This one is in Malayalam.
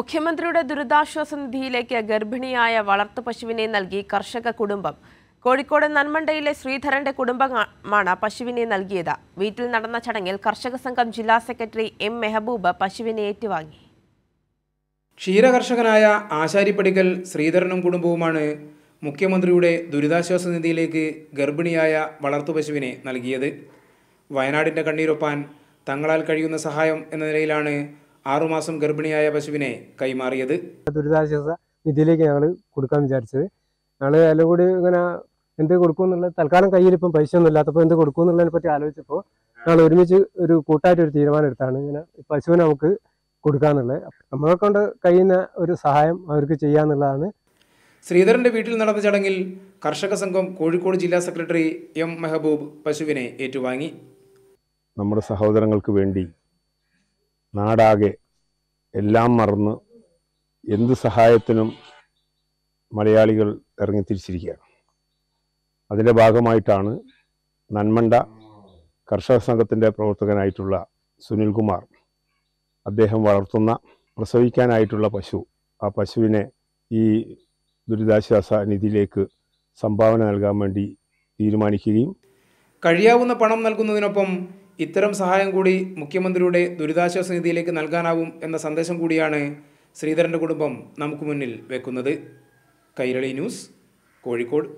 മുഖ്യമന്ത്രിയുടെ ദുരിതാശ്വാസ നിധിയിലേക്ക് ഗർഭിണിയായ വളർത്തു പശുവിനെ നൽകി കർഷക കുടുംബം കോഴിക്കോട് നന്മണ്ടയിലെ ശ്രീധരന്റെ കുടുംബമാണ് പശുവിനെ നൽകിയത് വീട്ടിൽ നടന്ന ചടങ്ങിൽ കർഷക സംഘം ജില്ലാ സെക്രട്ടറി എം മെഹബൂബ് പശുവിനെ ഏറ്റുവാങ്ങി ക്ഷീരകർഷകനായ ആശാരിപ്പടിക്കൽ ശ്രീധരനും കുടുംബവുമാണ് മുഖ്യമന്ത്രിയുടെ ദുരിതാശ്വാസ നിധിയിലേക്ക് ഗർഭിണിയായ വളർത്തുപശുവിനെ നൽകിയത് വയനാടിൻ്റെ കണ്ണീരൊപ്പാൻ തങ്ങളാൽ കഴിയുന്ന സഹായം എന്ന നിലയിലാണ് ആറുമാസം ഗർഭിണിയായ പശുവിനെ കൈമാറിയത് ദുരിതാശ്വാസ നിധിയിലേക്ക് ഞങ്ങൾ കൊടുക്കാൻ വിചാരിച്ചത് ഞങ്ങൾ എല്ലാം കൂടി ഇങ്ങനെ എന്ത് കൊടുക്കും എന്നുള്ളത് തൽക്കാലം കയ്യിൽ ഇപ്പം പൈസ ഒന്നും ഇല്ലാത്തപ്പോൾ എന്ത് കൊടുക്കും എന്നുള്ളതിനെ പറ്റി ആലോചിച്ചപ്പോൾ ഞങ്ങൾ ഒരുമിച്ച് ഒരു കൂട്ടായിട്ട് ഒരു തീരുമാനം എടുത്താണ് ഇങ്ങനെ പശുവിനെ നമുക്ക് കൊടുക്കാന്നുള്ളത് നമ്മളെ കൊണ്ട് കഴിയുന്ന ഒരു സഹായം അവർക്ക് ചെയ്യാന്നുള്ളതാണ് ശ്രീധരന്റെ വീട്ടിൽ നടന്ന ചടങ്ങിൽ കർഷക സംഘം കോഴിക്കോട് ജില്ലാ സെക്രട്ടറി എം മെഹബൂബ് പശുവിനെ ഏറ്റുവാങ്ങി നമ്മുടെ സഹോദരങ്ങൾക്ക് വേണ്ടി നാടാകെ എല്ലാം മറന്ന് എന്ത് സഹായത്തിനും മലയാളികൾ ഇറങ്ങിത്തിരിച്ചിരിക്കുകയാണ് അതിൻ്റെ ഭാഗമായിട്ടാണ് നന്മണ്ട കർഷക സംഘത്തിൻ്റെ പ്രവർത്തകനായിട്ടുള്ള സുനിൽകുമാർ അദ്ദേഹം വളർത്തുന്ന പ്രസവിക്കാനായിട്ടുള്ള പശു ആ പശുവിനെ ഈ ദുരിതാശ്വാസ നിധിയിലേക്ക് സംഭാവന നൽകാൻ വേണ്ടി തീരുമാനിക്കുകയും കഴിയാവുന്ന പണം നൽകുന്നതിനൊപ്പം ഇത്തരം സഹായം കൂടി മുഖ്യമന്ത്രിയുടെ ദുരിതാശ്വാസ നിധിയിലേക്ക് നൽകാനാവും എന്ന സന്ദേശം കൂടിയാണ് ശ്രീധരൻ്റെ കുടുംബം നമുക്ക് മുന്നിൽ വെക്കുന്നത് കൈരളി ന്യൂസ് കോഴിക്കോട്